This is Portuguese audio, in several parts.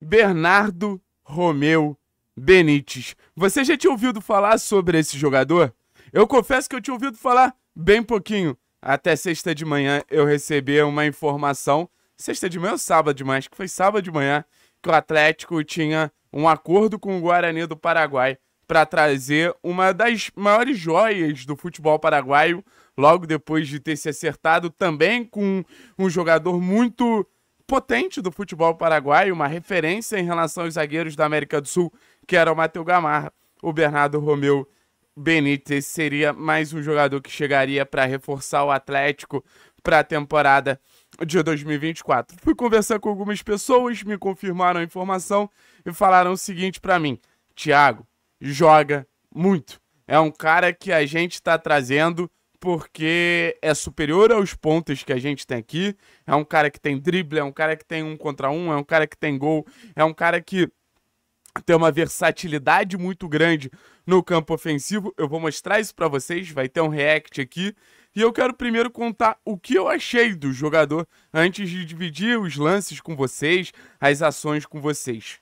Bernardo Romeu Benítez. Você já tinha ouvido falar sobre esse jogador? Eu confesso que eu tinha ouvido falar bem pouquinho. Até sexta de manhã eu recebi uma informação, sexta de manhã ou sábado de manhã, acho que foi sábado de manhã, que o Atlético tinha um acordo com o Guarani do Paraguai para trazer uma das maiores joias do futebol paraguaio, logo depois de ter se acertado também com um jogador muito potente do futebol paraguaio, uma referência em relação aos zagueiros da América do Sul, que era o Matheus Gamarra, o Bernardo Romeu Benítez seria mais um jogador que chegaria para reforçar o Atlético para a temporada de 2024. Fui conversar com algumas pessoas, me confirmaram a informação e falaram o seguinte para mim: Thiago joga muito. É um cara que a gente está trazendo porque é superior aos pontos que a gente tem aqui. É um cara que tem drible, é um cara que tem um contra um, é um cara que tem gol, é um cara que tem uma versatilidade muito grande no campo ofensivo. Eu vou mostrar isso para vocês, vai ter um react aqui. E eu quero primeiro contar o que eu achei do jogador antes de dividir os lances com vocês, as ações com vocês.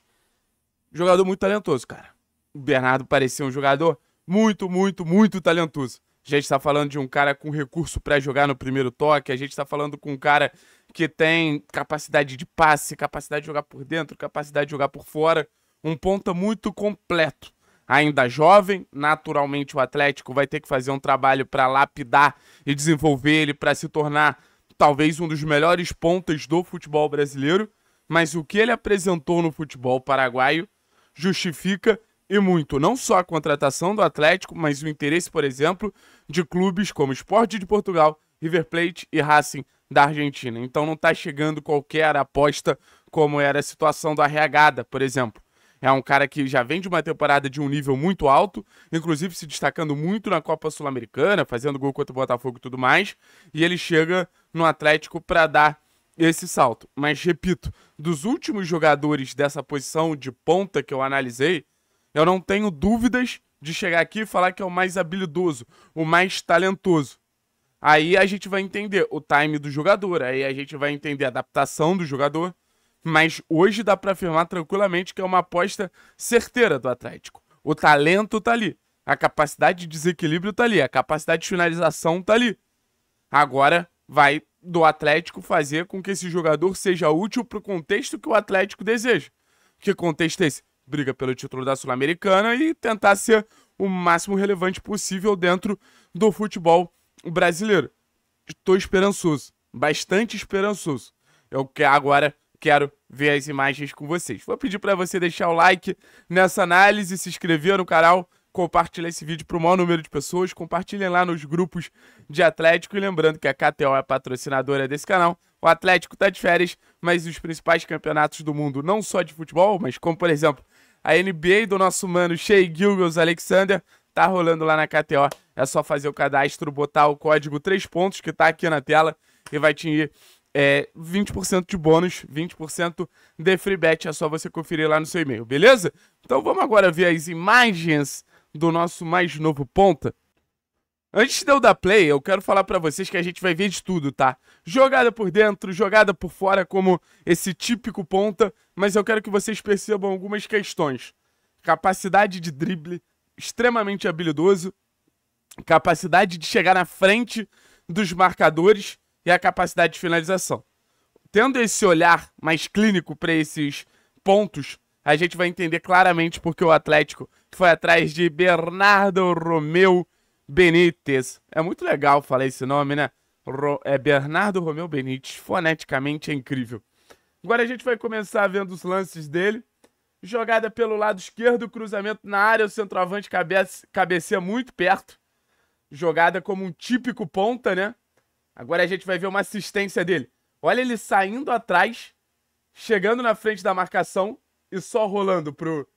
Jogador muito talentoso, cara. O Bernardo parecia um jogador muito, muito, muito talentoso. A gente está falando de um cara com recurso para jogar no primeiro toque, a gente está falando com um cara que tem capacidade de passe, capacidade de jogar por dentro, capacidade de jogar por fora. Um ponta muito completo. Ainda jovem, naturalmente o Atlético vai ter que fazer um trabalho para lapidar e desenvolver ele para se tornar talvez um dos melhores pontas do futebol brasileiro. Mas o que ele apresentou no futebol paraguaio justifica e muito, não só a contratação do Atlético, mas o interesse, por exemplo, de clubes como Esporte de Portugal, River Plate e Racing da Argentina. Então não está chegando qualquer aposta como era a situação do Arregada, por exemplo. É um cara que já vem de uma temporada de um nível muito alto, inclusive se destacando muito na Copa Sul-Americana, fazendo gol contra o Botafogo e tudo mais, e ele chega no Atlético para dar esse salto. Mas repito, dos últimos jogadores dessa posição de ponta que eu analisei, eu não tenho dúvidas de chegar aqui e falar que é o mais habilidoso, o mais talentoso. Aí a gente vai entender o time do jogador, aí a gente vai entender a adaptação do jogador. Mas hoje dá para afirmar tranquilamente que é uma aposta certeira do Atlético. O talento tá ali, a capacidade de desequilíbrio tá ali, a capacidade de finalização tá ali. Agora vai do Atlético fazer com que esse jogador seja útil para o contexto que o Atlético deseja. Que contexto é esse? briga pelo título da Sul-Americana e tentar ser o máximo relevante possível dentro do futebol brasileiro. Estou esperançoso, bastante esperançoso. Eu agora quero ver as imagens com vocês. Vou pedir para você deixar o like nessa análise, se inscrever no canal, compartilhar esse vídeo para o maior número de pessoas, compartilhem lá nos grupos de Atlético e lembrando que a KTO é patrocinadora desse canal. O Atlético está de férias, mas os principais campeonatos do mundo, não só de futebol, mas como por exemplo a NBA do nosso mano Shea Gilgals Alexander, tá rolando lá na KTO. É só fazer o cadastro, botar o código 3 pontos que tá aqui na tela e vai te é, 20% de bônus, 20% de free bet. É só você conferir lá no seu e-mail, beleza? Então vamos agora ver as imagens do nosso mais novo ponta. Antes de eu dar play, eu quero falar para vocês que a gente vai ver de tudo, tá? Jogada por dentro, jogada por fora, como esse típico ponta, mas eu quero que vocês percebam algumas questões. Capacidade de drible, extremamente habilidoso, capacidade de chegar na frente dos marcadores e a capacidade de finalização. Tendo esse olhar mais clínico para esses pontos, a gente vai entender claramente porque o Atlético foi atrás de Bernardo Romeu, Benítez. É muito legal falar esse nome, né? Ro é Bernardo Romeu Benítez. Foneticamente é incrível. Agora a gente vai começar vendo os lances dele. Jogada pelo lado esquerdo, cruzamento na área, o centroavante cabeceia muito perto. Jogada como um típico ponta, né? Agora a gente vai ver uma assistência dele. Olha ele saindo atrás, chegando na frente da marcação e só rolando pro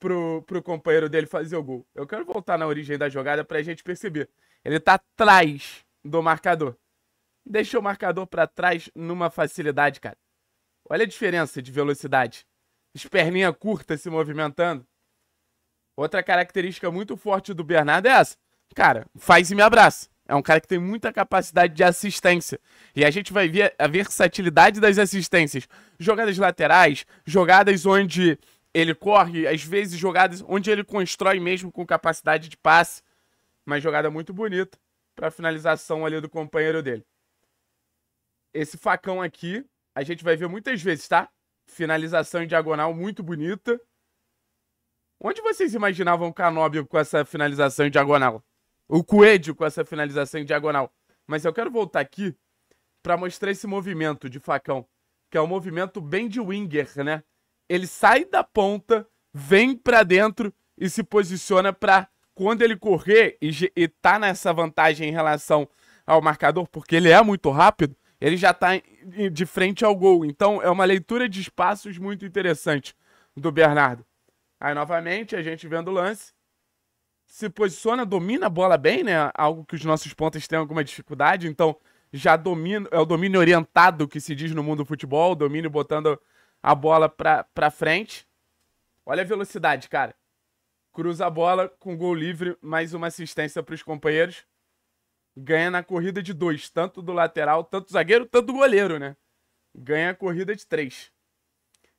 pro, pro companheiro dele fazer o gol. Eu quero voltar na origem da jogada pra gente perceber. Ele tá atrás do marcador. Deixou o marcador para trás numa facilidade, cara. Olha a diferença de velocidade. perninhas curta se movimentando. Outra característica muito forte do Bernardo é essa. Cara, faz e me abraça. É um cara que tem muita capacidade de assistência. E a gente vai ver a versatilidade das assistências. Jogadas laterais, jogadas onde ele corre, às vezes, jogadas onde ele constrói mesmo com capacidade de passe. Uma jogada muito bonita para finalização ali do companheiro dele. Esse facão aqui, a gente vai ver muitas vezes, tá? Finalização em diagonal muito bonita. Onde vocês imaginavam o Canóbio com essa finalização em diagonal? O Coelho com essa finalização em diagonal. Mas eu quero voltar aqui para mostrar esse movimento de facão, que é um movimento bem de winger, né? ele sai da ponta, vem para dentro e se posiciona para quando ele correr e, e tá nessa vantagem em relação ao marcador, porque ele é muito rápido, ele já tá de frente ao gol. Então é uma leitura de espaços muito interessante do Bernardo. Aí novamente a gente vendo o lance, se posiciona, domina a bola bem, né? Algo que os nossos pontas têm alguma dificuldade, então já domina, é o domínio orientado que se diz no mundo do futebol, domínio botando a bola pra, pra frente. Olha a velocidade, cara. Cruza a bola com gol livre, mais uma assistência para os companheiros. Ganha na corrida de dois, tanto do lateral, tanto do zagueiro, tanto do goleiro, né? Ganha a corrida de três.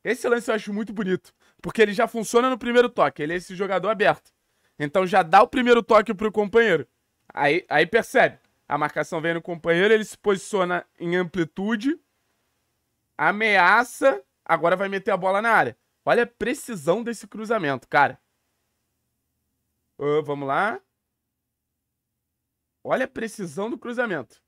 Esse lance eu acho muito bonito, porque ele já funciona no primeiro toque, ele é esse jogador aberto. Então já dá o primeiro toque pro companheiro. Aí, aí percebe. A marcação vem no companheiro, ele se posiciona em amplitude, ameaça Agora vai meter a bola na área. Olha a precisão desse cruzamento, cara. Uh, vamos lá. Olha a precisão do cruzamento.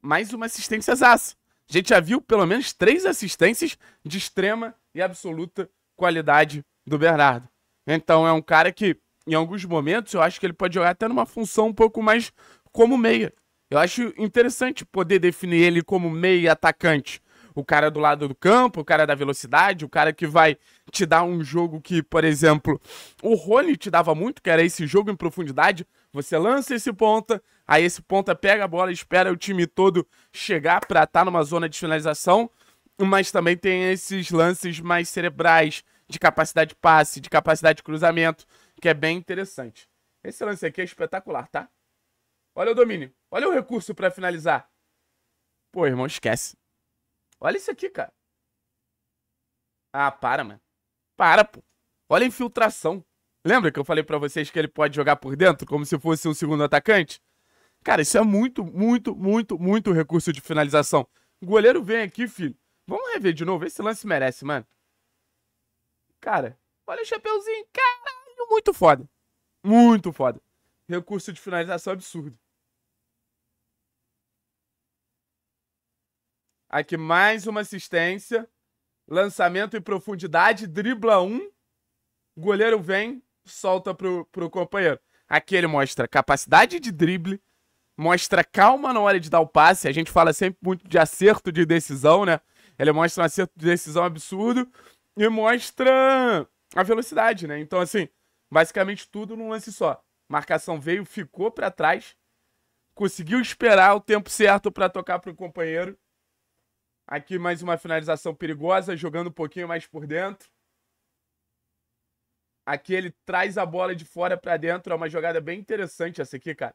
Mais uma assistência zaça. A gente já viu pelo menos três assistências de extrema e absoluta qualidade do Bernardo. Então é um cara que, em alguns momentos, eu acho que ele pode jogar até numa função um pouco mais como meia. Eu acho interessante poder definir ele como meia atacante o cara do lado do campo, o cara da velocidade, o cara que vai te dar um jogo que, por exemplo, o Rony te dava muito, que era esse jogo em profundidade. Você lança esse ponta, aí esse ponta pega a bola, espera o time todo chegar para estar tá numa zona de finalização, mas também tem esses lances mais cerebrais de capacidade de passe, de capacidade de cruzamento, que é bem interessante. Esse lance aqui é espetacular, tá? Olha o domínio, olha o recurso para finalizar. Pô, irmão, esquece. Olha isso aqui, cara. Ah, para, mano. Para, pô. Olha a infiltração. Lembra que eu falei para vocês que ele pode jogar por dentro como se fosse um segundo atacante? Cara, isso é muito, muito, muito, muito recurso de finalização. O goleiro vem aqui, filho. Vamos rever de novo. Esse lance merece, mano. Cara, olha o chapeuzinho. Caralho, muito foda. Muito foda. Recurso de finalização absurdo. Aqui mais uma assistência. Lançamento em profundidade, dribla um. Goleiro vem, solta pro, pro companheiro. Aqui ele mostra capacidade de drible, mostra calma na hora de dar o passe. A gente fala sempre muito de acerto de decisão, né? Ele mostra um acerto de decisão absurdo e mostra a velocidade, né? Então, assim, basicamente tudo num lance só. Marcação veio, ficou para trás, conseguiu esperar o tempo certo para tocar pro companheiro Aqui mais uma finalização perigosa, jogando um pouquinho mais por dentro. Aqui ele traz a bola de fora para dentro. É uma jogada bem interessante essa aqui, cara.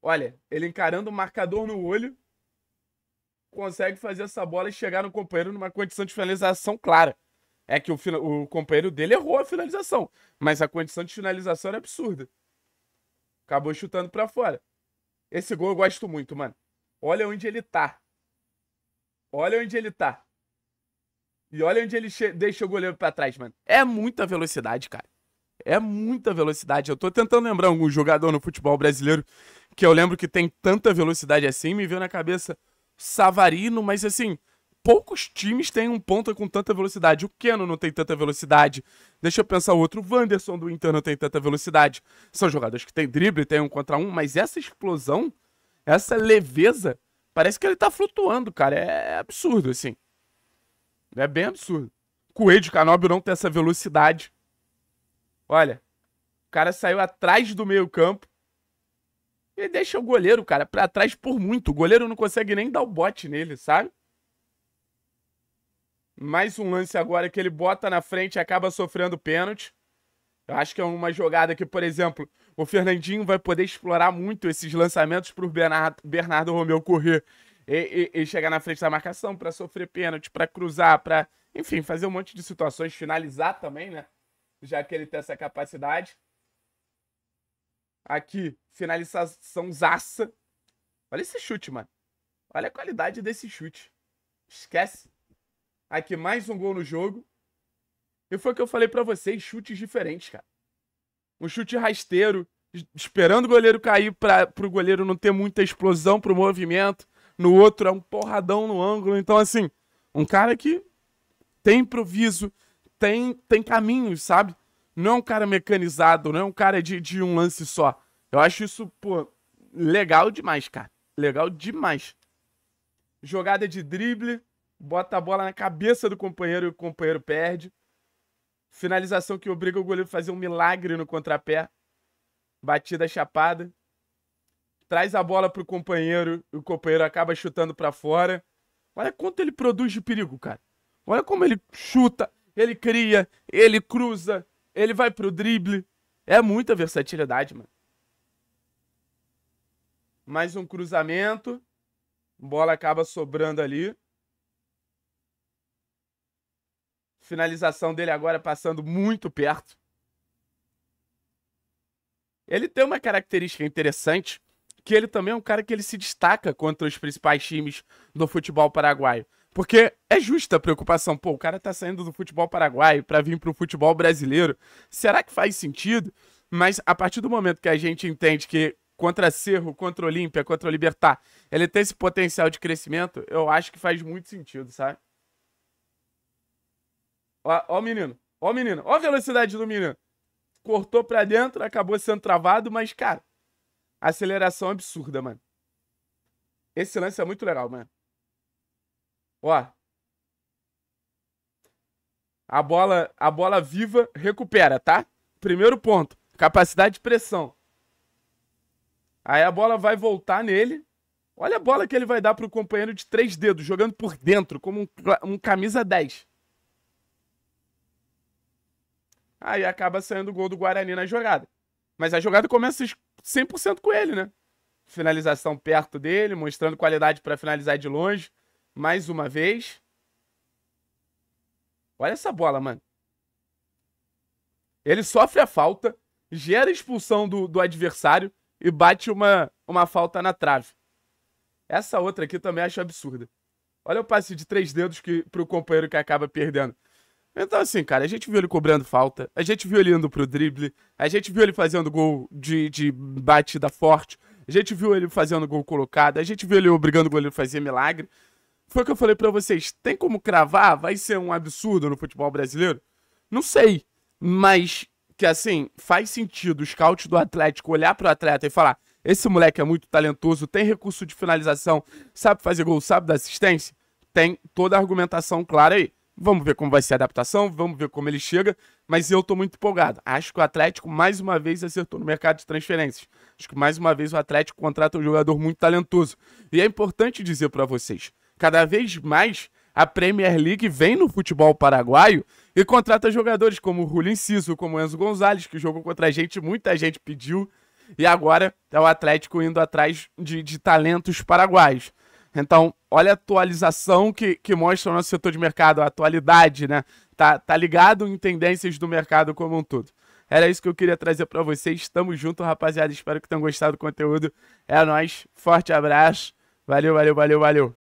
Olha, ele encarando o marcador no olho. Consegue fazer essa bola e chegar no companheiro numa condição de finalização clara. É que o, o companheiro dele errou a finalização. Mas a condição de finalização era absurda. Acabou chutando para fora. Esse gol eu gosto muito, mano. Olha onde ele tá. Olha onde ele tá. E olha onde ele deixa o goleiro para trás, mano. É muita velocidade, cara. É muita velocidade. Eu tô tentando lembrar algum jogador no futebol brasileiro que eu lembro que tem tanta velocidade assim. Me veio na cabeça Savarino, mas assim, poucos times têm um ponta com tanta velocidade. O Keno não tem tanta velocidade. Deixa eu pensar outro. O Wanderson do Inter não tem tanta velocidade. São jogadores que têm drible, tem um contra um, mas essa explosão, essa leveza Parece que ele tá flutuando, cara. É, é absurdo, assim. É bem absurdo. Coelho de Canóbio não tem essa velocidade. Olha, o cara saiu atrás do meio campo. E deixa o goleiro, cara, pra trás por muito. O goleiro não consegue nem dar o bote nele, sabe? Mais um lance agora que ele bota na frente e acaba sofrendo pênalti. Eu acho que é uma jogada que, por exemplo, o Fernandinho vai poder explorar muito esses lançamentos para o Bernardo, Bernardo Romeu correr e, e, e, chegar na frente da marcação para sofrer pênalti, para cruzar, para, enfim, fazer um monte de situações, finalizar também, né? Já que ele tem essa capacidade. Aqui, finalização zaça. Olha esse chute, mano. Olha a qualidade desse chute. Esquece. Aqui, mais um gol no jogo. E foi o que eu falei para vocês, chutes diferentes, cara um chute rasteiro, esperando o goleiro cair para o goleiro não ter muita explosão para o movimento. No outro é um porradão no ângulo. Então, assim, um cara que tem improviso, tem, tem caminhos, sabe? Não é um cara mecanizado, não é um cara de, de um lance só. Eu acho isso, pô, legal demais, cara. Legal demais. Jogada de drible, bota a bola na cabeça do companheiro e o companheiro perde. Finalização que obriga o goleiro a fazer um milagre no contrapé. Batida chapada. Traz a bola pro companheiro e o companheiro acaba chutando para fora. Olha quanto ele produz de perigo, cara. Olha como ele chuta, ele cria, ele cruza, ele vai pro drible. É muita versatilidade, mano. Mais um cruzamento. Bola acaba sobrando ali. Finalização dele agora passando muito perto. Ele tem uma característica interessante, que ele também é um cara que ele se destaca contra os principais times do futebol paraguaio. Porque é justa a preocupação, pô, o cara tá saindo do futebol paraguaio para vir pro futebol brasileiro. Será que faz sentido? Mas a partir do momento que a gente entende que contra Cerro, contra Olímpia, contra Libertar, ele tem esse potencial de crescimento, eu acho que faz muito sentido, sabe? Ó, ó o menino. Ó o menino. Ó a velocidade do menino. Cortou pra dentro, acabou sendo travado, mas, cara, aceleração é absurda, mano. Esse lance é muito legal, mano. Ó. A bola, a bola viva recupera, tá? Primeiro ponto, capacidade de pressão. Aí a bola vai voltar nele. Olha a bola que ele vai dar pro companheiro de três dedos, jogando por dentro, como um, um camisa 10. Aí acaba saindo o gol do Guarani na jogada. Mas a jogada começa 100% com ele, né? Finalização perto dele, mostrando qualidade para finalizar de longe. Mais uma vez. Olha essa bola, mano. Ele sofre a falta, gera a expulsão do, do adversário e bate uma, uma falta na trave. Essa outra aqui também acho absurda. Olha o passe de três dedos que, pro companheiro que acaba perdendo. Então, assim, cara, a gente viu ele cobrando falta, a gente viu ele indo pro drible, a gente viu ele fazendo gol de, de batida forte, a gente viu ele fazendo gol colocado, a gente viu ele obrigando o goleiro a fazer milagre. Foi o que eu falei para vocês, tem como cravar? Vai ser um absurdo no futebol brasileiro? Não sei, mas que assim, faz sentido o scout do Atlético olhar pro atleta e falar: esse moleque é muito talentoso, tem recurso de finalização, sabe fazer gol, sabe dar assistência? Tem toda a argumentação clara aí. Vamos ver como vai ser a adaptação, vamos ver como ele chega, mas eu estou muito empolgado. Acho que o Atlético mais uma vez acertou no mercado de transferências. Acho que mais uma vez o Atlético contrata um jogador muito talentoso. E é importante dizer para vocês, cada vez mais a Premier League vem no futebol paraguaio e contrata jogadores como o Julio Inciso, como Enzo Gonzalez, que jogou contra a gente, muita gente pediu. E agora é o Atlético indo atrás de, de talentos paraguaios. Então, olha a atualização que, que mostra o nosso setor de mercado, a atualidade, né? Tá, tá ligado em tendências do mercado como um todo. Era isso que eu queria trazer para vocês. Tamo junto, rapaziada. Espero que tenham gostado do conteúdo. É nóis. Forte abraço. Valeu, valeu, valeu, valeu.